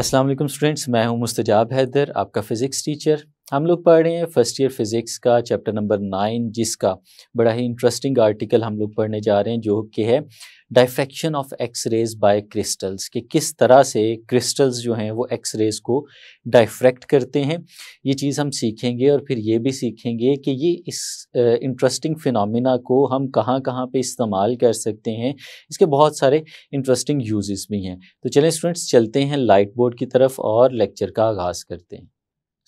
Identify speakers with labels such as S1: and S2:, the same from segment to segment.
S1: Aslam students मैं हूं मुस्तजाब हैदर आपका फ़िज़िक्स टीचर हम लोग पढ़ रहे हैं फर्स्ट ईयर फिज़िक्स का चैप्टर नंबर नाइन जिसका बड़ा ही इंटरेस्टिंग आर्टिकल हम लोग पढ़ने जा रहे हैं जो कि है diffraction of X rays by crystals कि किस तरह से क्रिस्टल्स जो हैं वो एक्स रेज को डाइफ्रैक्ट करते हैं ये चीज़ हम सीखेंगे और फिर ये भी सीखेंगे कि ये इस इंटरेस्टिंग फिनमिना को हम कहाँ कहाँ पे इस्तेमाल कर सकते हैं इसके बहुत सारे इंटरेस्टिंग यूजेस भी हैं तो चलें स्टूडेंट्स चलते हैं लाइट बोर्ड की तरफ और लेक्चर का आगाज़ करते हैं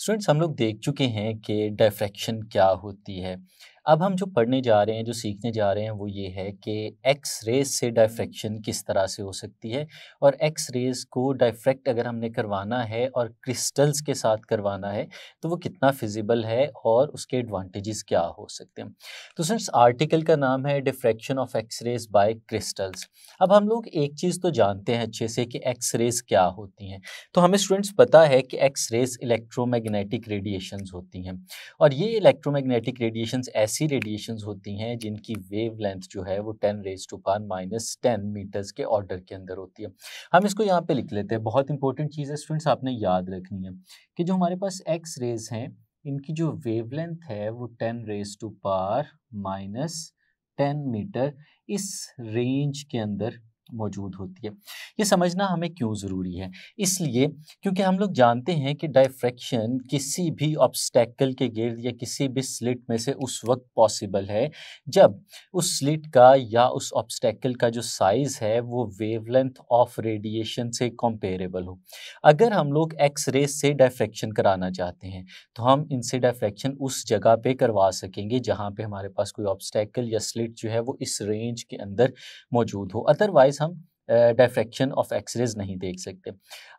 S1: स्टूडेंट्स हम लोग देख चुके हैं कि डायफ्रैक्शन क्या होती है अब हम जो पढ़ने जा रहे हैं जो सीखने जा रहे हैं वो ये है कि एक्स रेज से डायफ्रेक्शन किस तरह से हो सकती है और एक्स रेज को डायफ्रेक्ट अगर हमने करवाना है और क्रिस्टल्स के साथ करवाना है तो वो कितना फिजिबल है और उसके एडवांटेजेस क्या हो सकते हैं तो सर आर्टिकल का नाम है diffraction of X rays by crystals अब हम लोग एक चीज़ तो जानते हैं अच्छे से कि एक्स रेज क्या होती हैं तो हमें स्टूडेंट्स पता है कि एक्स रेज इलेक्ट्रोमैग्नेटिक रेडिएशंस होती हैं और ये इलेक्ट्रोमैग्नेटिक रेडिएशंस ऐसे ऐसी रेडिएशन होती हैं जिनकी वेव लेंथ जो है वो ten raise to power minus ten meters के ऑर्डर के अंदर होती है हम इसको यहाँ पे लिख लेते हैं बहुत इंपॉर्टेंट चीज़ है स्टूडेंट्स आपने याद रखनी है कि जो हमारे पास एक्स रेज हैं इनकी जो वेवलेंथ है वो ten raise to power minus ten meter इस रेंज के अंदर मौजूद होती है ये समझना हमें क्यों ज़रूरी है इसलिए क्योंकि हम लोग जानते हैं कि डायफ्रैक्शन किसी भी ऑब्स्टेकल के गिर्द या किसी भी स्लिट में से उस वक्त पॉसिबल है जब उस स्लिट का या उस ऑब्स्टेकल का जो साइज़ है वो वेवलेंथ ऑफ रेडिएशन से कंपेरेबल हो अगर हम लोग एक्स रे से डायफ्रैक्शन कराना चाहते हैं तो हम इनसे डायफ्रैक्शन उस जगह पर करवा सकेंगे जहाँ पर हमारे पास कोई ऑब्स्टेकल या स्लिट जो है वो इस रेंज के अंदर मौजूद हो अदरवाइज अदरवाइज हम डायफ्रैक्शन ऑफ एक्सरेज नहीं देख सकते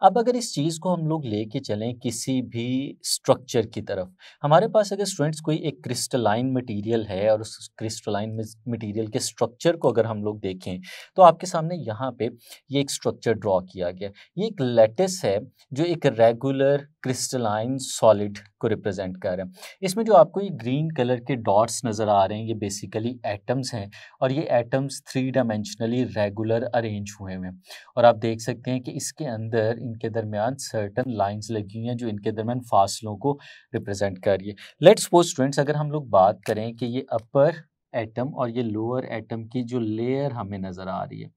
S1: अब अगर इस चीज़ को हम लोग लेके चलें किसी भी स्ट्रक्चर की तरफ हमारे पास अगर स्टूडेंट्स कोई एक क्रिस्टलाइन मटेरियल है और उस क्रिस्टलाइन मटेरियल के स्ट्रक्चर को अगर हम लोग देखें तो आपके सामने यहाँ पे ये एक स्ट्रक्चर ड्रॉ किया गया ये एक लेटेस है जो एक रेगुलर क्रिस्टलाइन सॉलिड को रिप्रेजेंट कर रहे हैं इसमें जो आपको ये ग्रीन कलर के डॉट्स नज़र आ रहे हैं ये बेसिकली एटम्स हैं और ये atoms three dimensionally regular arrange हुए हैं और आप देख सकते हैं कि इसके अंदर इनके दरमियान सर्टन लाइंस लगी हुई हैं जो इनके दरमियान फासलों को रिप्रेजेंट कर रही है लेट्स सपोज स्टूडेंट्स अगर हम लोग बात करें कि ये अपर एटम और ये लोअर एटम की जो लेयर हमें नज़र आ रही है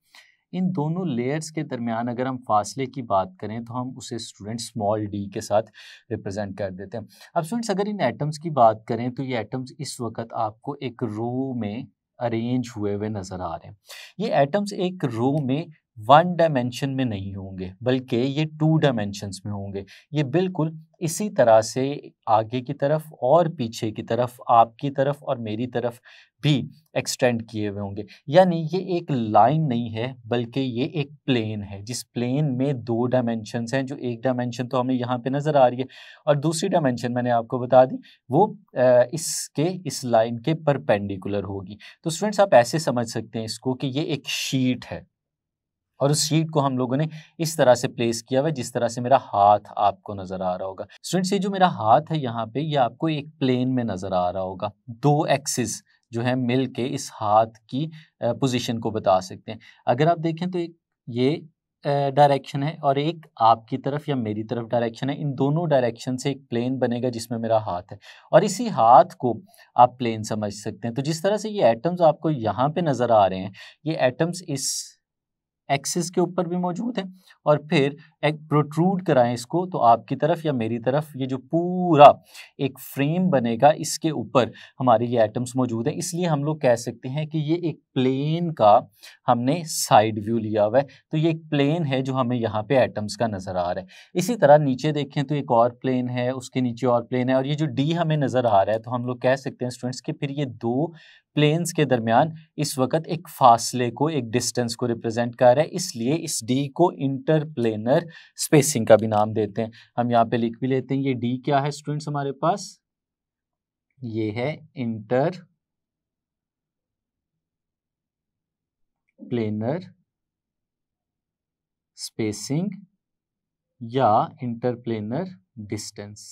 S1: इन दोनों लेयर्स के दरमियान अगर हम फासले की बात करें तो हम उसे स्टूडेंट स्मॉल डी के साथ रिप्रेजेंट कर देते हैं अब स्टूडेंट्स अगर इन एटम्स की बात करें तो ये एटम्स इस वक्त आपको एक रो में अरेंज हुए हुए नज़र आ रहे हैं ये एटम्स एक रो में वन डायमेंशन में नहीं होंगे बल्कि ये टू डायमेंशंस में होंगे ये बिल्कुल इसी तरह से आगे की तरफ और पीछे की तरफ आपकी तरफ और मेरी तरफ भी एक्सटेंड किए हुए होंगे यानी ये एक लाइन नहीं है बल्कि ये एक प्लेन है जिस प्लेन में दो डायमेंशन हैं जो एक डायमेंशन तो हमें यहाँ पे नज़र आ रही है और दूसरी डायमेंशन मैंने आपको बता दी वो इसके इस लाइन के परपेंडिकुलर होगी तो स्टूडेंट्स आप ऐसे समझ सकते हैं इसको कि ये एक शीट है और उस शीट को हम लोगों ने इस तरह से प्लेस किया हुआ है जिस तरह से मेरा हाथ आपको नज़र आ रहा होगा स्टूडेंट्स ये जो मेरा हाथ है यहाँ पे ये आपको एक प्लेन में नज़र आ रहा होगा दो एक्सिस जो है मिल के इस हाथ की पोजीशन को बता सकते हैं अगर आप देखें तो एक ये डायरेक्शन है और एक आपकी तरफ या मेरी तरफ डायरेक्शन है इन दोनों डायरेक्शन से एक प्लेन बनेगा जिसमें मेरा हाथ है और इसी हाथ को आप प्लेन समझ सकते हैं तो जिस तरह से ये एटम्स आपको यहाँ पे नज़र आ रहे हैं ये एटम्स इस एक्सिस के ऊपर भी मौजूद हैं और फिर एक प्रोट्रूड कराएं इसको तो आपकी तरफ या मेरी तरफ ये जो पूरा एक फ्रेम बनेगा इसके ऊपर हमारे ये एटम्स मौजूद हैं इसलिए हम लोग कह सकते हैं कि ये एक प्लेन का हमने साइड व्यू लिया हुआ है तो ये एक प्लेन है जो हमें यहाँ पे एटम्स का नज़र आ रहा है इसी तरह नीचे देखें तो एक और प्लेन है उसके नीचे और प्लेन है और ये जो डी हमें नज़र आ रहा है तो हम लोग कह सकते हैं स्टूडेंट्स कि फिर ये दो प्लेन्स के दरमियान इस वक्त एक फासले को एक डिस्टेंस को रिप्रेजेंट कर रहा है इसलिए इस डी को इंटरप्लेनर स्पेसिंग का भी नाम देते हैं हम यहाँ पे लिख भी लेते हैं ये डी क्या है स्टूडेंट्स हमारे पास ये है इंटर प्लेनर स्पेसिंग या इंटरप्लेनर डिस्टेंस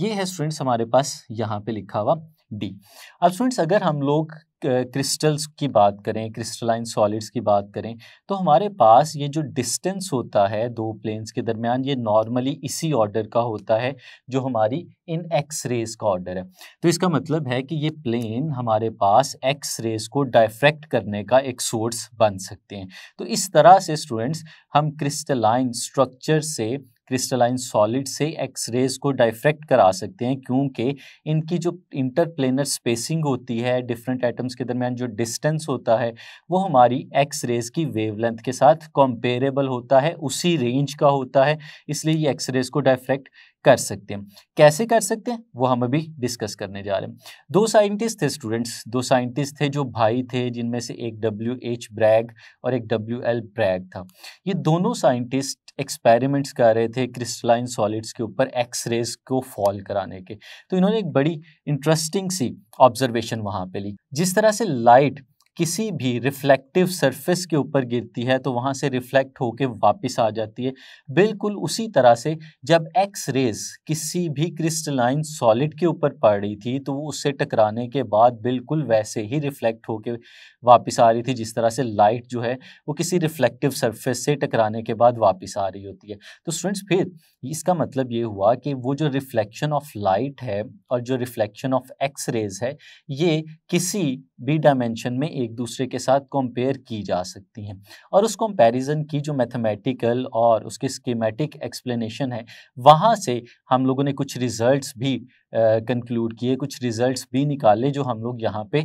S1: ये है स्टूडेंट्स हमारे पास यहाँ पे लिखा हुआ डी अब स्टूडेंट्स अगर हम लोग क्रिस्टल्स की बात करें क्रिस्टलाइन सॉलिड्स की बात करें तो हमारे पास ये जो डिस्टेंस होता है दो प्लेन्स के दरमियान ये नॉर्मली इसी ऑर्डर का होता है जो हमारी इन एक्स रेज का ऑर्डर है तो इसका मतलब है कि ये प्लेन हमारे पास एक्स रेज को डायफ्रैक्ट करने का एक सोर्स बन सकते हैं तो इस तरह से स्टूडेंट्स हम क्रिस्टलाइन स्ट्रक्चर से क्रिस्टलाइन सॉलिड से एक्स रेज को डाइफ्रेक्ट करा सकते हैं क्योंकि इनकी जो इंटरप्लेनर स्पेसिंग होती है डिफरेंट एटम्स के दरमियान जो डिस्टेंस होता है वो हमारी एक्स रेज की वेवलेंथ के साथ कंपेरेबल होता है उसी रेंज का होता है इसलिए ये एक्स रेज को डाइफ्रेक्ट कर सकते हैं कैसे कर सकते हैं वो हम अभी डिस्कस करने जा रहे हैं दो साइंटिस्ट थे स्टूडेंट्स दो साइंटिस्ट थे जो भाई थे जिनमें से एक डब्ल्यू एच ब्रैग और एक डब्ल्यू एल ब्रैग था ये दोनों साइंटिस्ट एक्सपेरिमेंट्स कर रहे थे क्रिस्टलाइन सॉलिड्स के ऊपर एक्सरेज को फॉल कराने के तो इन्होंने एक बड़ी इंटरेस्टिंग सी ऑब्जर्वेशन वहाँ पे ली जिस तरह से लाइट किसी भी रिफ्लेक्टिव सरफेस के ऊपर गिरती है तो वहाँ से रिफ्लेक्ट होकर वापस आ जाती है बिल्कुल उसी तरह से जब एक्स रेज किसी भी क्रिस्टलाइन सॉलिड के ऊपर पड़ रही थी तो वो उससे टकराने के बाद बिल्कुल वैसे ही रिफ्लेक्ट होकर वापस आ रही थी जिस तरह से लाइट जो है वो किसी रिफ्लेक्टिव सर्फेस से टकराने के बाद वापस आ रही होती है तो स्टूडेंट्स फिर इसका मतलब ये हुआ कि वो जो रिफ्लेक्शन ऑफ लाइट है और जो रिफ्लेक्शन ऑफ एक्स रेज है ये किसी भी डायमेंशन में एक एक दूसरे के साथ कंपेयर की जा सकती हैं और उस कंपैरिजन की जो मैथमेटिकल और उसकी स्कीमेटिक एक्सप्लेनेशन है वहाँ से हम लोगों ने कुछ रिजल्ट्स भी कंक्लूड किए कुछ रिजल्ट्स भी निकाले जो हम लोग यहाँ पे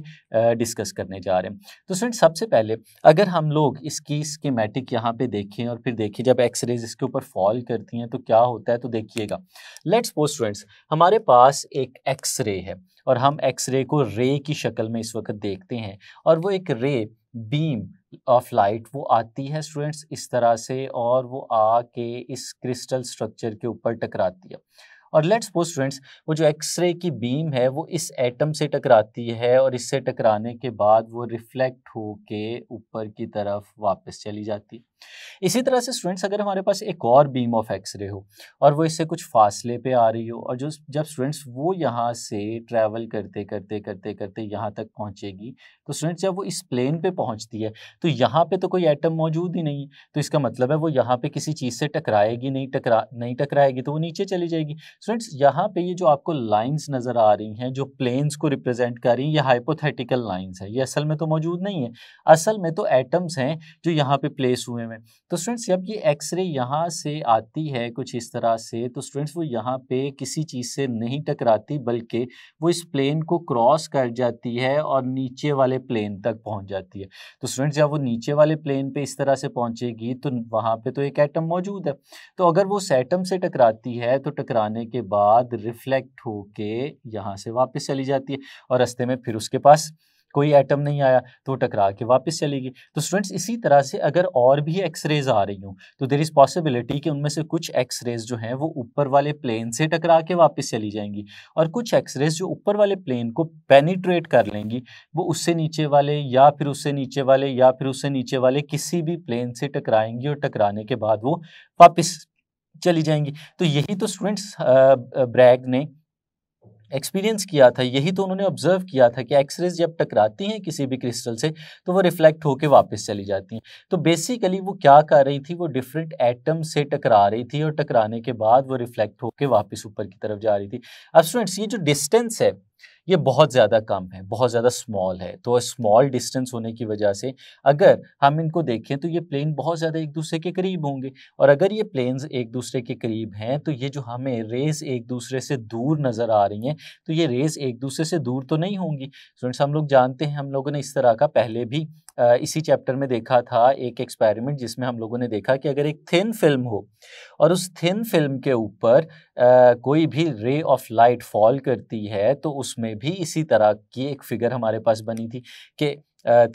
S1: डिस्कस करने जा रहे हैं तो स्टूडेंट सबसे पहले अगर हम लोग इसकी स्कीमेटिक यहाँ पे देखें और फिर देखें जब एक्सरेज इसके ऊपर फॉल करती हैं तो क्या होता है तो देखिएगा लेट्स सपोज स्टूडेंट्स हमारे पास एक एक्सरे है और हम एक्सरे को रे की शक्ल में इस वक्त देखते हैं और वो एक रे बीम ऑफ लाइट वो आती है स्टूडेंट्स इस तरह से और वो आके इस क्रिस्टल स्ट्रक्चर के ऊपर टकराती है और लेट्स सपोज स्टूडेंट्स वो जो एक्सरे की बीम है वो इस एटम से टकराती है और इससे टकराने के बाद वो रिफ्लेक्ट होके ऊपर की तरफ वापस चली जाती है इसी तरह से स्टूडेंट्स अगर हमारे पास एक और बीम ऑफ एक्सरे हो और वो इससे कुछ फासले पे आ रही हो और जो जब स्टूडेंट्स वो यहाँ से ट्रैवल करते करते करते करते यहाँ तक पहुँचेगी तो स्टूडेंट्स जब वो इस प्लेन पे पहुँचती है तो यहाँ पे तो कोई एटम मौजूद ही नहीं है तो इसका मतलब है वो यहाँ पे किसी चीज़ से टकराएगी नहीं टकरा नहीं टकराएगी तो वो नीचे चली जाएगी फ्रेंड्स यहाँ पे ये जो आपको लाइंस नज़र आ रही हैं जो प्लेन्स को रिप्रेजेंट कर रही हैं ये हाइपोथेटिकल लाइंस है ये असल में तो मौजूद नहीं है असल में तो एटम्स हैं जो यहाँ पे प्लेस हुए हैं तो स्टूडेंट्स जब ये एक्सरे यहाँ से आती है कुछ इस तरह से तो स्टूडेंट्स वो यहाँ पे किसी चीज़ से नहीं टकराती बल्कि वो इस प्लेन को क्रॉस कर जाती है और नीचे वाले प्लेन तक पहुँच जाती है तो स्टूडेंट्स जब वो नीचे वाले प्लेन पर इस तरह से पहुँचेगी तो वहाँ पर तो एक एटम मौजूद है तो अगर वो उस एटम से टकराती है तो टकराने होने के बाद रिफ्लेक्ट होके यहाँ से वापस चली जाती है और रस्ते में फिर उसके पास कोई एटम नहीं आया तो टकरा के वापस चली गई तो स्टूडेंट्स इसी तरह से अगर और भी एक्सरेज आ रही हूँ तो देर इज़ पॉसिबिलिटी कि उनमें से कुछ एक्सरेज जो हैं वो ऊपर वाले प्लेन से टकरा के वापस चली जाएंगी और कुछ एक्सरेज जो ऊपर वाले प्लेन को पेनिट्रेट कर लेंगी वो उससे नीचे वाले या फिर उससे नीचे वाले या फिर उससे नीचे वाले किसी भी प्लेन से टकराएंगी और टकराने के बाद वो वापस चली जाएंगी तो यही तो स्टूडेंट्स ब्रैग ने एक्सपीरियंस किया था यही तो उन्होंने ऑब्जर्व किया था कि एक्सरेज जब टकराती हैं किसी भी क्रिस्टल से तो वो रिफ्लेक्ट होकर वापस चली जाती हैं तो बेसिकली वो क्या कर रही थी वो डिफरेंट एटम से टकरा रही थी और टकराने के बाद वो रिफ्लेक्ट होकर वापस ऊपर की तरफ जा रही थी अब स्टूडेंट्स ये जो डिस्टेंस है ये बहुत ज़्यादा कम है बहुत ज़्यादा स्मॉल है तो स्मॉल डिस्टेंस होने की वजह से अगर हम इनको देखें तो ये प्लेन बहुत ज़्यादा एक दूसरे के करीब होंगे और अगर ये प्लेन्स एक दूसरे के करीब हैं तो ये जो हमें रेस एक दूसरे से दूर नज़र आ रही हैं तो ये रेस एक दूसरे से दूर तो नहीं होंगी स्टूडेंट्स हम लोग जानते हैं हम लोगों ने इस तरह का पहले भी इसी चैप्टर में देखा था एक एक्सपेरिमेंट जिसमें हम लोगों ने देखा कि अगर एक थिन फिल्म हो और उस थिन फिल्म के ऊपर कोई भी रे ऑफ लाइट फॉल करती है तो उसमें भी इसी तरह की एक फिगर हमारे पास बनी थी कि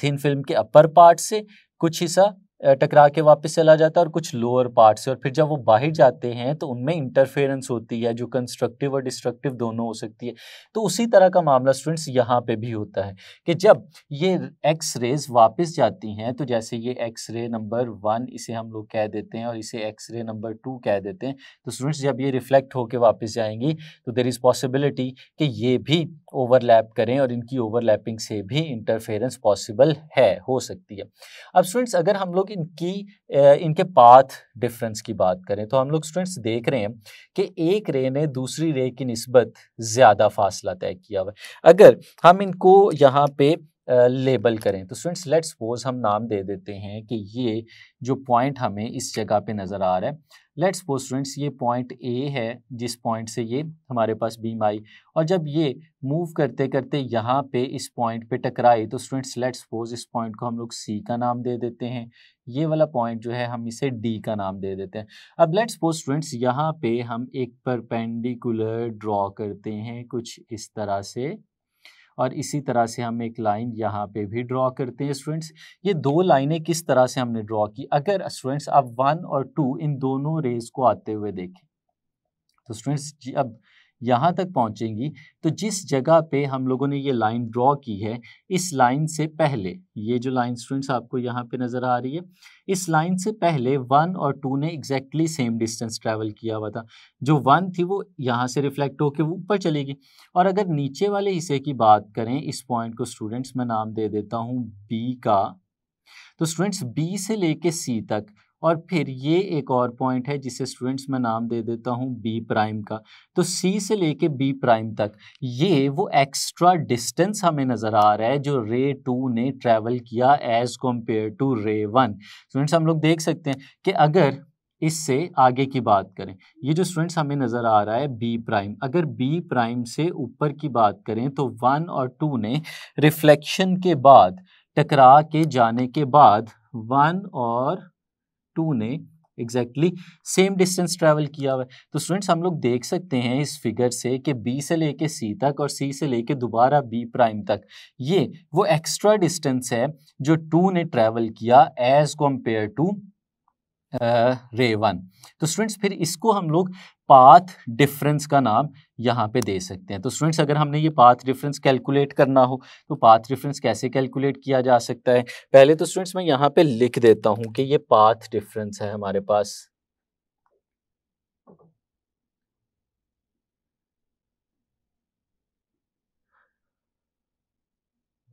S1: थिन फिल्म के अपर पार्ट से कुछ हिस्सा टकरा के वापस चला जाता है और कुछ लोअर पार्ट से और फिर जब वो बाहर जाते हैं तो उनमें इंटरफेरेंस होती है जो कंस्ट्रक्टिव और डिस्ट्रक्टिव दोनों हो सकती है तो उसी तरह का मामला स्टूडेंट्स यहाँ पे भी होता है कि जब ये एक्स रेज वापस जाती हैं तो जैसे ये एक्स रे नंबर वन इसे हम लोग कह देते हैं और इसे एक्स रे नंबर टू कह देते हैं तो स्टूडेंट्स जब ये रिफ्लेक्ट होकर वापस जाएंगी तो देर इज़ पॉसिबिलिटी कि ये भी ओवरलैप करें और इनकी ओवरलैपिंग से भी इंटरफेरेंस पॉसिबल है हो सकती है अब स्टूडेंट्स अगर हम लोग इनकी इनके पाथ डिफरेंस की बात करें तो हम लोग स्टूडेंट्स देख रहे हैं कि एक रे ने दूसरी रे की नस्बत ज़्यादा फासला तय किया हुआ अगर हम इनको यहाँ पे लेबल करें तो स्टूडेंट्स लेट सपोज हम नाम दे देते हैं कि ये जो पॉइंट हमें इस जगह पे नज़र आ रहा है लेट्स सपोज स्टूडेंट्स ये पॉइंट ए है जिस पॉइंट से ये हमारे पास बीम आई और जब ये मूव करते करते यहाँ पे इस पॉइंट पे टकराई तो स्टूडेंट्स लेट सपोज इस पॉइंट को हम लोग सी का नाम दे देते हैं ये वाला पॉइंट जो है हम इसे डी का नाम दे देते हैं अब लेट्स सपोज स्टूडेंट्स यहाँ पे हम एक परपेंडिकुलर ड्रॉ करते हैं कुछ इस तरह से और इसी तरह से हम एक लाइन यहाँ पे भी ड्रॉ करते हैं स्टूडेंट्स ये दो लाइनें किस तरह से हमने ड्रॉ की अगर स्टूडेंट्स आप वन और टू इन दोनों रेज को आते हुए देखें तो स्टूडेंट्स अब यहाँ तक पहुँचेंगी तो जिस जगह पे हम लोगों ने ये लाइन ड्रॉ की है इस लाइन से पहले ये जो लाइन स्टूडेंट्स आपको यहाँ पे नज़र आ रही है इस लाइन से पहले वन और टू ने एग्जैक्टली सेम डिस्टेंस ट्रैवल किया हुआ था जो वन थी वो यहाँ से रिफ्लेक्ट होकर वो ऊपर चलेगी और अगर नीचे वाले हिस्से की बात करें इस पॉइंट को स्टूडेंट्स मैं नाम दे देता हूँ बी का तो स्टूडेंट्स बी से लेके सी तक और फिर ये एक और पॉइंट है जिसे स्टूडेंट्स मैं नाम दे देता हूँ बी प्राइम का तो सी से लेके बी प्राइम तक ये वो एक्स्ट्रा डिस्टेंस हमें नज़र आ रहा है जो रे टू ने ट्रैवल किया as compare to ray one students हम लोग देख सकते हैं कि अगर इससे आगे की बात करें ये जो स्टूडेंट्स हमें नज़र आ रहा है बी प्राइम अगर बी प्राइम से ऊपर की बात करें तो वन और टू ने रिफ्लेक्शन के बाद टकरा के जाने के बाद वन और टू ने एग्जैक्टली सेम डिस्टेंस ट्रैवल किया हुआ है तो स्टूडेंट्स हम लोग देख सकते हैं इस फिगर से कि बी से लेके सी तक और सी से लेके दोबारा बी प्राइम तक ये वो एक्स्ट्रा डिस्टेंस है जो टू ने ट्रैवल किया as compare to ray one तो स्टूडेंट्स फिर इसको हम लोग पाथ डिफरेंस का नाम यहाँ पे दे सकते हैं तो स्टूडेंट्स अगर हमने ये पाथ डिफरेंस कैलकुलेट करना हो तो पाथ डिफरेंस कैसे कैलकुलेट किया जा सकता है पहले तो स्टूडेंट्स मैं यहाँ पे लिख देता हूँ कि ये पाथ डिफरेंस है हमारे पास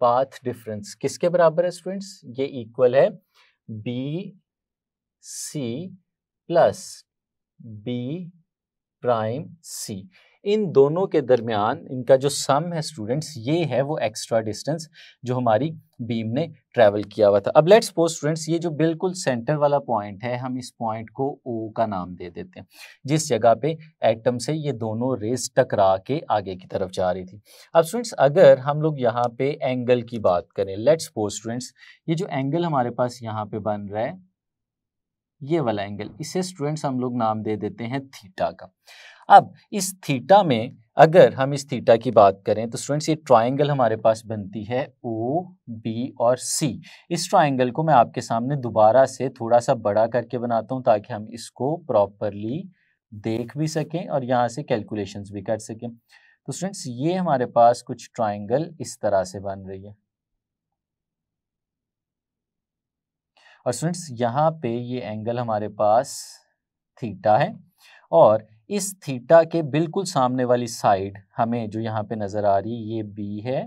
S1: पाथ डिफरेंस किसके बराबर है स्टूडेंट्स ये इक्वल है बी सी प्लस बी प्राइम सी इन दोनों के दरमियान इनका जो सम है स्टूडेंट्स ये है वो एक्स्ट्रा डिस्टेंस जो हमारी बीम ने ट्रैवल किया हुआ था अब लेट्स सपोज स्टूडेंट्स ये जो बिल्कुल सेंटर वाला पॉइंट है हम इस पॉइंट को ओ का नाम दे देते हैं जिस जगह पे एटम से ये दोनों रेस टकरा के आगे की तरफ जा रही थी अब स्टूडेंट्स अगर हम लोग यहाँ पे एंगल की बात करें लेट्स पोज स्टूडेंट्स ये जो एंगल हमारे पास यहाँ पे बन रहा है ये वाला एंगल इसे स्टूडेंट्स हम लोग नाम दे देते हैं थीटा का अब इस थीटा में अगर हम इस थीटा की बात करें तो स्टूडेंट्स ये ट्राइंगल हमारे पास बनती है ओ बी और सी इस ट्राइंगल को मैं आपके सामने दोबारा से थोड़ा सा बड़ा करके बनाता हूँ ताकि हम इसको प्रॉपरली देख भी सकें और यहाँ से कैलकुलेशंस भी कर सकें तो स्टूडेंट्स ये हमारे पास कुछ ट्राइंगल इस तरह से बन रही है और स्टूडेंट्स यहाँ पे ये एंगल हमारे पास थीटा है और इस थीटा के बिल्कुल सामने वाली साइड हमें जो यहाँ पे नज़र आ रही है ये बी है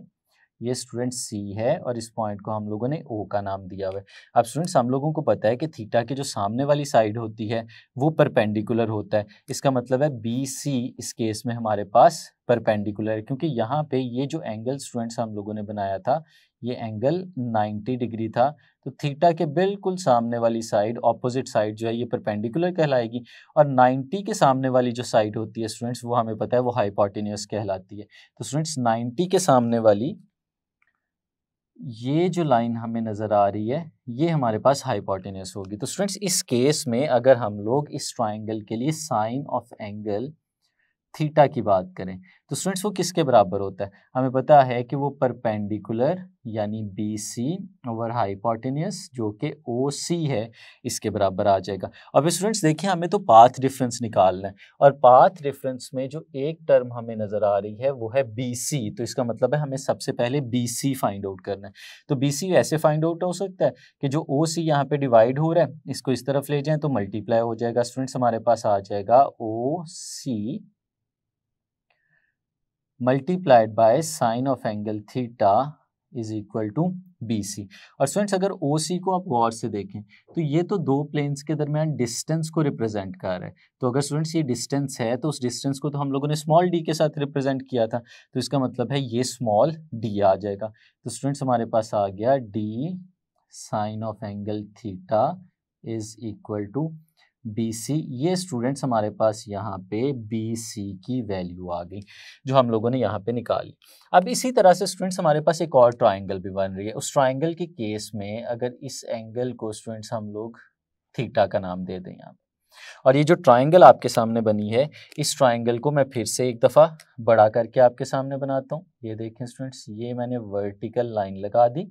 S1: ये स्टूडेंट सी है और इस पॉइंट को हम लोगों ने ओ का नाम दिया हुआ है अब स्टूडेंट्स हम लोगों को पता है कि थीटा के जो सामने वाली साइड होती है वो परपेंडिकुलर होता है इसका मतलब है बी सी इस केस में हमारे पास परपेंडिकुलर है क्योंकि यहाँ पे ये जो एंगल स्टूडेंट्स हम लोगों ने बनाया था ये एंगल 90 डिग्री था तो थीटा के बिल्कुल सामने वाली साइड ऑपोजिट साइड जो है ये परपेंडिकुलर कहलाएगी और 90 के सामने वाली जो साइड होती है स्टूडेंट्स वो हमें पता है वो हाइपोटेनियस कहलाती है तो स्टूडेंट्स 90 के सामने वाली ये जो लाइन हमें नज़र आ रही है ये हमारे पास हाइपोटेनस होगी तो स्टूडेंट्स इस केस में अगर हम लोग इस ट्राइंगल के लिए साइन ऑफ एंगल थीटा की बात करें तो स्टूडेंट्स वो किसके बराबर होता है हमें पता है कि वो परपेंडिकुलर यानी बी सी ओवर हाइपोटेनियस जो कि ओ सी है इसके बराबर आ जाएगा अब स्टूडेंट्स देखिए हमें तो पाथ डिफरेंस निकालना है और पाथ डिफरेंस में जो एक टर्म हमें नज़र आ रही है वो है बी सी तो इसका मतलब है हमें सबसे पहले बी सी फाइंड आउट करना है तो बी सी ऐसे फाइंड आउट हो सकता है कि जो ओ सी यहाँ पर डिवाइड हो रहा है इसको इस तरफ ले जाएँ तो मल्टीप्लाई हो जाएगा स्टूडेंट्स हमारे पास आ जाएगा O C multiplied by sine of angle theta is equal to B C और स्टूडेंट्स अगर ओ सी को आप गौर से देखें तो ये तो दो प्लेन्स के दरमियान डिस्टेंस को रिप्रेजेंट कर रहा है तो अगर स्टूडेंट्स ये डिस्टेंस है तो उस डिस्टेंस को तो हम लोगों ने स्मॉल डी के साथ रिप्रेजेंट किया था तो इसका मतलब है ये स्मॉल डी आ जाएगा तो स्टूडेंट्स हमारे पास आ गया d sine of angle theta is equal to B c ये स्टूडेंट्स हमारे पास यहाँ पे बी सी की वैल्यू आ गई जो हम लोगों ने यहाँ पे निकाली अब इसी तरह से स्टूडेंट्स हमारे पास एक और ट्राइंगल भी बन रही है उस ट्राइंगल के केस में अगर इस एंगल को स्टूडेंट्स हम लोग थीटा का नाम दे दें यहाँ और ये जो ट्राइंगल आपके सामने बनी है इस ट्राइंगल को मैं फिर से एक दफ़ा बड़ा करके आपके सामने बनाता हूँ ये देखें स्टूडेंट्स ये मैंने वर्टिकल लाइन लगा दी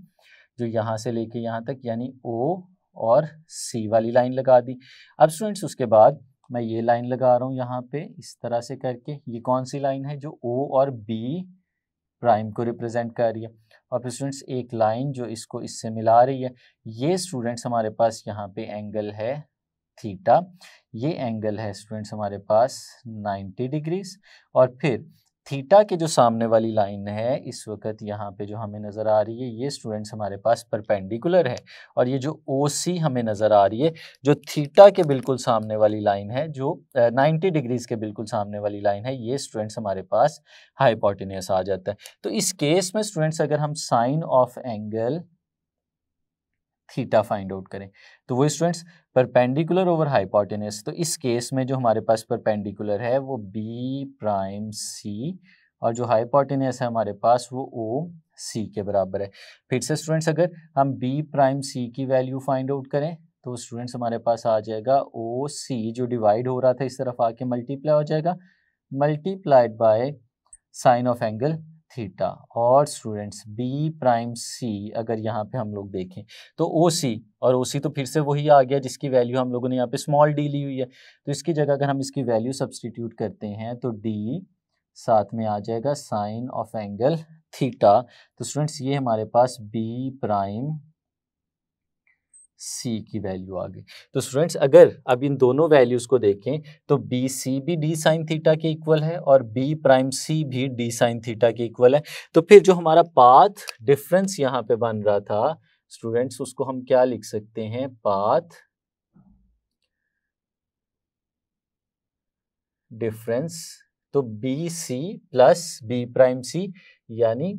S1: जो यहाँ से लेके यहाँ तक यानी ओ और सी वाली लाइन लगा दी अब स्टूडेंट्स उसके बाद मैं ये लाइन लगा रहा हूँ यहाँ पे इस तरह से करके ये कौन सी लाइन है जो ओ और बी प्राइम को रिप्रेजेंट कर रही है और फिर स्टूडेंट्स एक लाइन जो इसको इससे मिला रही है ये स्टूडेंट्स हमारे पास यहाँ पे एंगल है थीटा ये एंगल है स्टूडेंट्स हमारे पास 90 डिग्रीज और फिर थीटा के जो सामने वाली लाइन है इस वक्त यहाँ पे जो हमें नज़र आ रही है ये स्टूडेंट्स हमारे पास परपेंडिकुलर है और ये जो ओ सी हमें नज़र आ रही है जो थीटा के बिल्कुल सामने वाली लाइन है जो नाइन्टी डिग्रीज़ के बिल्कुल सामने वाली लाइन है ये स्टूडेंट्स हमारे पास हाइपोटिनियस आ जाता है तो इस केस में स्टूडेंट्स अगर हम sine of angle theta find out करें तो वो स्टूडेंट्स परपेंडिकुलर ओवर हाइपोटेनस तो इस केस में जो हमारे पास परपेंडिकुलर है वो बी प्राइम सी और जो हाइपोटेनस है हमारे पास वो ओ सी के बराबर है फिर से स्टूडेंट्स अगर हम बी प्राइम सी की वैल्यू फाइंड आउट करें तो स्टूडेंट्स हमारे पास आ जाएगा ओ सी जो डिवाइड हो रहा था इस तरफ आके मल्टीप्लाई हो जाएगा multiplied by sine of angle theta और स्टूडेंट्स बी प्राइम सी अगर यहाँ पे हम लोग देखें तो ओ सी और ओ सी तो फिर से वही आ गया जिसकी वैल्यू हम लोगों ने यहाँ पे स्मॉल डी ली हुई है तो इसकी जगह अगर हम इसकी वैल्यू सब्सटीट्यूट करते हैं तो डी साथ में आ जाएगा साइन ऑफ एंगल थीटा तो स्टूडेंट्स ये हमारे पास बी प्राइम सी की वैल्यू आ गई तो स्टूडेंट्स अगर अब इन दोनों वैल्यूज़ को देखें तो बी सी भी डी साइन थीटा के इक्वल है और बी प्राइम सी भी डी साइन थीटा के इक्वल है तो फिर जो हमारा पाथ डिफरेंस यहाँ पे बन रहा था स्टूडेंट्स उसको हम क्या लिख सकते हैं पाथ डिफरेंस तो बी सी प्लस बी प्राइम सी यानी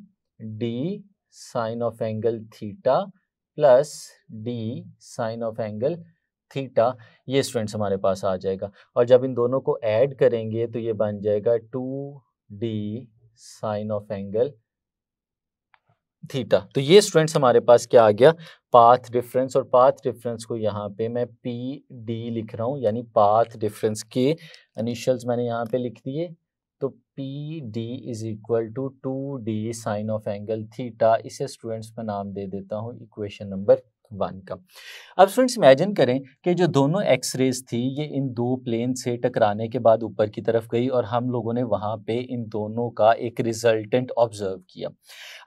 S1: d sine of angle theta plus d sine of angle theta ये स्टूडेंट्स हमारे पास आ जाएगा और जब इन दोनों को ऐड करेंगे तो ये बन जाएगा two d sine of angle theta तो ये स्टूडेंट्स हमारे पास क्या आ गया पाथ डिफरेंस और पाथ डिफरेंस को यहाँ पे मैं पी डी लिख रहा हूँ यानी पाथ डिफरेंस के इनिशियल्स मैंने यहाँ पे लिख दिए तो p d is equal to two d sine of angle theta इसे स्टूडेंट्स में नाम दे देता हूँ इक्वेशन नंबर वन का अब स्टूडेंट्स इमेजिन करें कि जो दोनों एक्स रेज थी ये इन दो प्लेन से टकराने के बाद ऊपर की तरफ गई और हम लोगों ने वहाँ पे इन दोनों का एक रिजल्टेंट ऑब्जर्व किया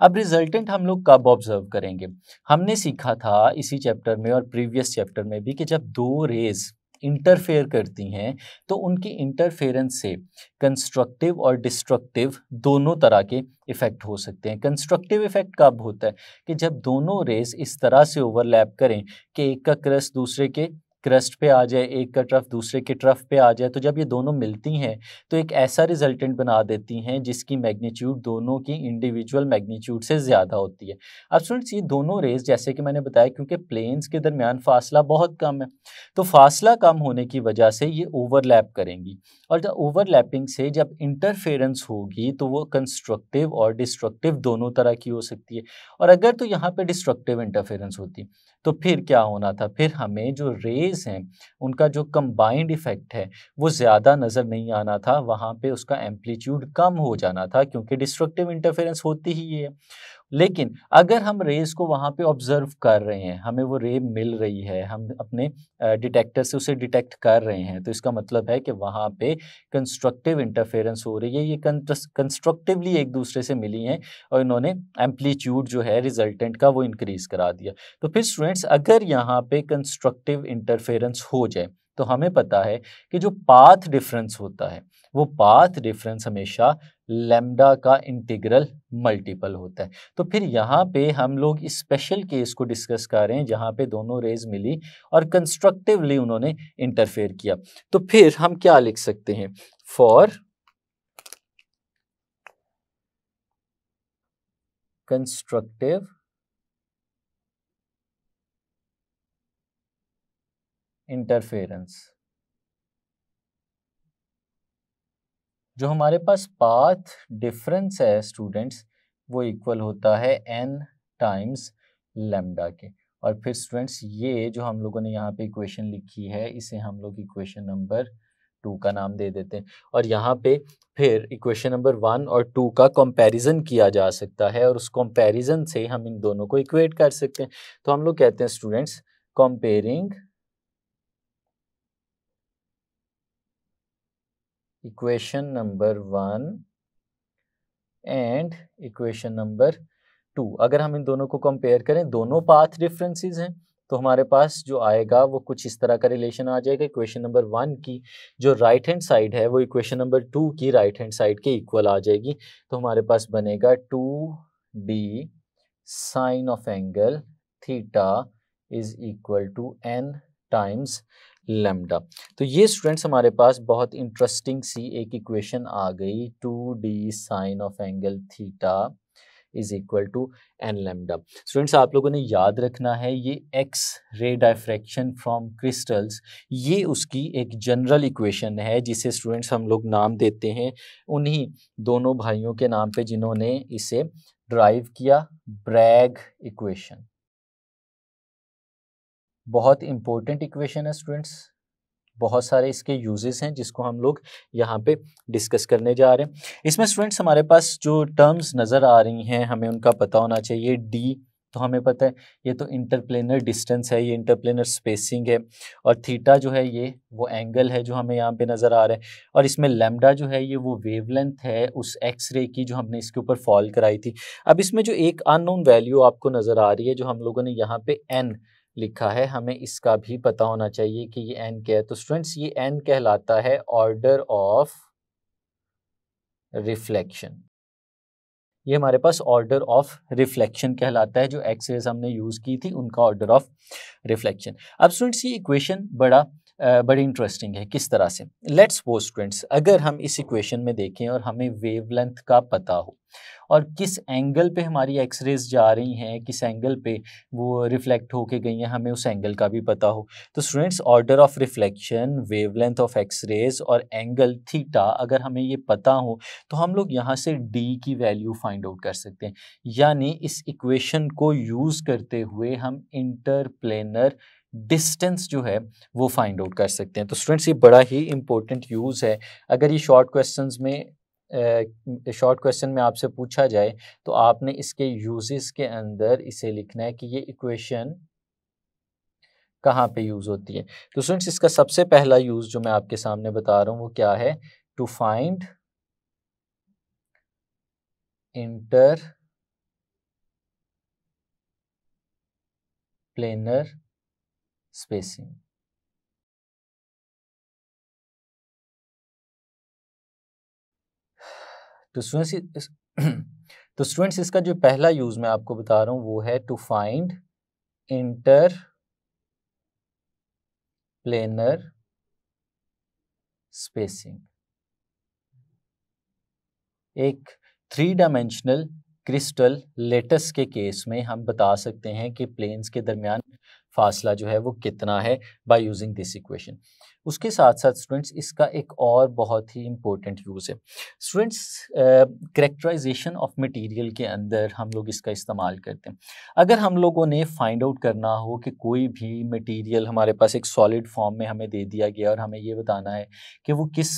S1: अब रिजल्टेंट हम लोग कब ऑब्जर्व करेंगे हमने सीखा था इसी चैप्टर में और प्रीवियस चैप्टर में भी कि जब दो रेज इंटरफेयर करती हैं तो उनकी इंटरफेरेंस से कंस्ट्रक्टिव और डिस्ट्रक्टिव दोनों तरह के इफ़ेक्ट हो सकते हैं कंस्ट्रक्टिव इफ़ेक्ट कब होता है कि जब दोनों रेस इस तरह से ओवरलैप करें कि एक का क्रस दूसरे के क्रस्ट पे आ जाए एक का ट्रफ दूसरे के ट्रफ पे आ जाए तो जब ये दोनों मिलती हैं तो एक ऐसा रिजल्टेंट बना देती हैं जिसकी मैग्नीट्यूड दोनों की इंडिविजुअल मैग्नीट्यूड से ज़्यादा होती है अब स्टूडेंट्स ये दोनों रेज जैसे कि मैंने बताया क्योंकि प्लेन्स के दरमियान फासला बहुत कम है तो फासला कम होने की वजह से ये ओवरलैप करेंगी और जब ओवरलैपिंग से जब इंटरफेरेंस होगी तो वो कंस्ट्रक्टिव और डिस्ट्रक्टिव दोनों तरह की हो सकती है और अगर तो यहाँ पर डिस्ट्रक्टिव इंटरफेरेंस होती तो फिर क्या होना था फिर हमें जो रेज केसेस हैं उनका जो कंबाइंड इफ़ेक्ट है वो ज़्यादा नज़र नहीं आना था वहाँ पे उसका एम्पलीट्यूड कम हो जाना था क्योंकि डिस्ट्रक्टिव इंटरफेरेंस होती ही है लेकिन अगर हम रेज को वहाँ पे ऑब्जर्व कर रहे हैं हमें वो रे मिल रही है हम अपने डिटेक्टर से उसे डिटेक्ट कर रहे हैं तो इसका मतलब है कि वहाँ पे कंस्ट्रक्टिव इंटरफेरेंस हो रही है ये कंस्ट्रक्टिवली एक दूसरे से मिली हैं और इन्होंने एम्पलीट्यूड जो है रिजल्टेंट का वो इंक्रीज़ करा दिया तो फिर स्टूडेंट्स अगर यहाँ पर कंस्ट्रक्टिव इंटरफेरेंस हो जाए तो हमें पता है कि जो पाथ डिफरेंस होता है वो पाथ डिफरेंस हमेशा लेमडा का इंटीग्रल मल्टीपल होता है तो फिर यहाँ पे हम लोग स्पेशल केस को डिस्कस कर रहे हैं जहाँ पे दोनों रेज मिली और कंस्ट्रक्टिवली उन्होंने इंटरफेयर किया तो फिर हम क्या लिख सकते हैं फॉर कंस्ट्रक्टिव इंटरफेरेंस जो हमारे पास पाथ डिफरेंस है स्टूडेंट्स वो इक्वल होता है एन टाइम्स लेमडा के और फिर स्टूडेंट्स ये जो हम लोगों ने यहाँ पे इक्वेशन लिखी है इसे हम लोग इक्वेशन नंबर टू का नाम दे देते हैं और यहाँ पे फिर इक्वेशन नंबर वन और टू का कंपैरिजन किया जा सकता है और उस कंपैरिजन से हम इन दोनों को इक्वेट कर सकते हैं तो हम लोग कहते हैं students comparing equation number one and equation number two अगर हम इन दोनों को कंपेयर करें दोनों पाथ डिफरेंसेस हैं तो हमारे पास जो आएगा वो कुछ इस तरह का रिलेशन आ जाएगा इक्वेशन नंबर वन की जो राइट हैंड साइड है वो इक्वेशन नंबर टू की राइट हैंड साइड के इक्वल आ जाएगी तो हमारे पास बनेगा two d sine of angle theta is equal to n times lambda तो ये स्टूडेंट्स हमारे पास बहुत इंटरेस्टिंग सी एक इक्वेशन आ गई two d sine of angle theta is equal to n lambda students आप लोगों ने याद रखना है ये X ray diffraction from crystals ये उसकी एक जनरल इक्वेशन है जिसे स्टूडेंट्स हम लोग नाम देते हैं उन्हीं दोनों भाइयों के नाम पे जिन्होंने इसे ड्राइव किया ब्रैग इक्वेशन बहुत इंपॉर्टेंट इक्वेशन है स्टूडेंट्स बहुत सारे इसके यूजेस हैं जिसको हम लोग यहाँ पे डिस्कस करने जा रहे हैं इसमें स्टूडेंट्स हमारे पास जो टर्म्स नज़र आ रही हैं हमें उनका पता होना चाहिए डी तो हमें पता है ये तो इंटरप्लेनर डिस्टेंस है ये इंटरप्लेनर स्पेसिंग है और थीटा जो है ये वो एंगल है जो हमें यहाँ पे नज़र आ रहा है और इसमें लेमडा जो है ये वो वेवलेंथ है उस एक्स रे की जो हमने इसके ऊपर फॉल कराई थी अब इसमें जो एक अननोन वैल्यू आपको नज़र आ रही है जो हम लोगों ने यहाँ पे एन लिखा है हमें इसका भी पता होना चाहिए कि ये एन क्या है तो स्टूडेंट्स ये एन कहलाता है ऑर्डर ऑफ रिफ्लेक्शन ये हमारे पास ऑर्डर ऑफ रिफ्लेक्शन कहलाता है जो एक्सरेज हमने यूज़ की थी उनका ऑर्डर ऑफ रिफ्लेक्शन अब स्टूडेंट्स ये इक्वेशन बड़ा बड़ी इंटरेस्टिंग है किस तरह से लेट्स सपोज स्टूडेंट्स अगर हम इस इक्वेशन में देखें और हमें वेवलेंथ का पता हो और किस एंगल पे हमारी एक्सरेज जा रही हैं किस एंगल पे वो रिफ्लेक्ट होके गई हैं हमें उस एंगल का भी पता हो तो students order of reflection wavelength of X-rays और एंगल थीटा अगर हमें ये पता हो तो हम लोग यहाँ से डी की वैल्यू फाइंड आउट कर सकते हैं यानी इस इक्वेशन को यूज़ करते हुए हम इंटरप्लेनर डिस्टेंस जो है वो फाइंड आउट कर सकते हैं तो स्टूडेंट्स ये बड़ा ही इंपॉर्टेंट यूज़ है अगर ये शॉर्ट क्वेश्चन में शॉर्ट क्वेश्चन में आपसे पूछा जाए तो आपने इसके यूजेस के अंदर इसे लिखना है कि ये इक्वेशन कहाँ पे यूज़ होती है तो स्टूडेंट्स इसका सबसे पहला यूज़ जो मैं आपके सामने बता रहा हूँ वो क्या है to find interplanar spacing. तो स्टूडेंट्स तो स्टूडेंट्स इसका जो पहला यूज मैं आपको बता रहा हूं वो है to find inter planar spacing एक थ्री डायमेंशनल क्रिस्टल लेटस के केस में हम बता सकते हैं कि प्लेन्स के दरमियान फासला जो है वो कितना है बाय यूजिंग दिस इक्वेशन उसके साथ साथ स्टूडेंट्स इसका एक और बहुत ही इम्पोर्टेंट यूज़ है स्टूडेंट्स करेक्टराइजेशन ऑफ मटेरियल के अंदर हम लोग इसका इस्तेमाल करते हैं अगर हम लोगों ने फाइंड आउट करना हो कि कोई भी मटेरियल हमारे पास एक सॉलिड फॉर्म में हमें दे दिया गया और हमें ये बताना है कि वो किस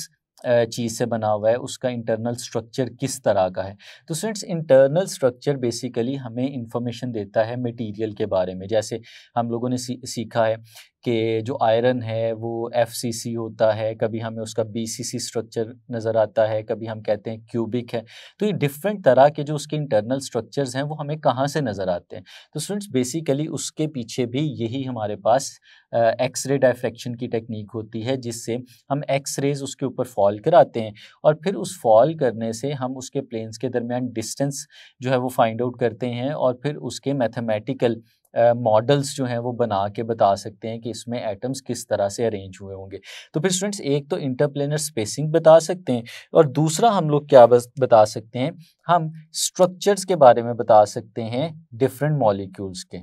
S1: चीज़ से बना हुआ है उसका इंटरनल स्ट्रक्चर किस तरह का है तो स्टूडेंट्स इंटरनल स्ट्रक्चर बेसिकली हमें इंफॉर्मेशन देता है मटेरियल के बारे में जैसे हम लोगों ने सी, सीखा है कि जो आयरन है वो एफ सी सी होता है कभी हमें उसका बी सी सी स्ट्रक्चर नज़र आता है कभी हम कहते हैं क्यूबिक है तो ये डिफरेंट तरह के जो उसके इंटरनल स्ट्रक्चर्स हैं वो हमें कहाँ से नज़र आते हैं तो स्टूडेंट्स बेसिकली उसके पीछे भी यही हमारे पास एक्सरे डायफ्रैक्शन की टेक्निक होती है जिससे हम एक्स रेज उसके ऊपर फॉल कराते हैं और फिर उस फॉल करने से हम उसके प्लेन्स के दरमियान डिस्टेंस जो है वो फाइंड आउट करते हैं और फिर उसके मैथमेटिकल मॉडल्स जो हैं वो बना के बता सकते हैं कि इसमें एटम्स किस तरह से अरेंज हुए होंगे तो फिर स्टूडेंट्स एक तो इंटरप्लेनर स्पेसिंग बता सकते हैं और दूसरा हम लोग क्या बता सकते हैं हम स्ट्रक्चर्स के बारे में बता सकते हैं डिफरेंट मॉलिक्यूल्स के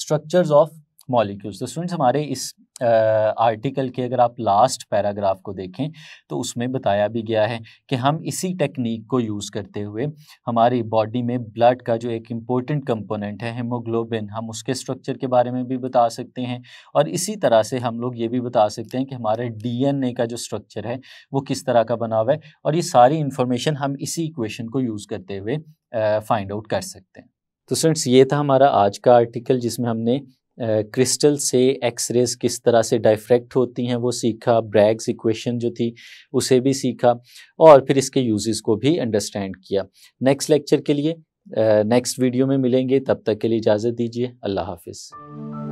S1: स्ट्रक्चर्स ऑफ मॉलिक्यूल्स तो स्टूडेंट्स हमारे इस आर्टिकल के अगर आप लास्ट पैराग्राफ को देखें तो उसमें बताया भी गया है कि हम इसी टेक्निक को यूज़ करते हुए हमारी बॉडी में ब्लड का जो एक इम्पोर्टेंट कंपोनेंट है हेमोग्लोबिन हम उसके स्ट्रक्चर के बारे में भी बता सकते हैं और इसी तरह से हम लोग ये भी बता सकते हैं कि हमारे डी का जो स्ट्रक्चर है वो किस तरह का बना हुआ है और ये सारी इन्फॉर्मेशन हम इसी इक्वेशन को यूज़ करते हुए फाइंड आउट कर सकते हैं तो स्टूडेंट्स ये था हमारा आज का आर्टिकल जिसमें हमने क्रिस्टल से एक्स रेज किस तरह से डाइफ्रैक्ट होती हैं वो सीखा ब्रैग्स इक्वेशन जो थी उसे भी सीखा और फिर इसके यूजेस को भी अंडरस्टैंड किया नेक्स्ट लेक्चर के लिए नेक्स्ट वीडियो में मिलेंगे तब तक के लिए इजाज़त दीजिए अल्लाह हाफिज़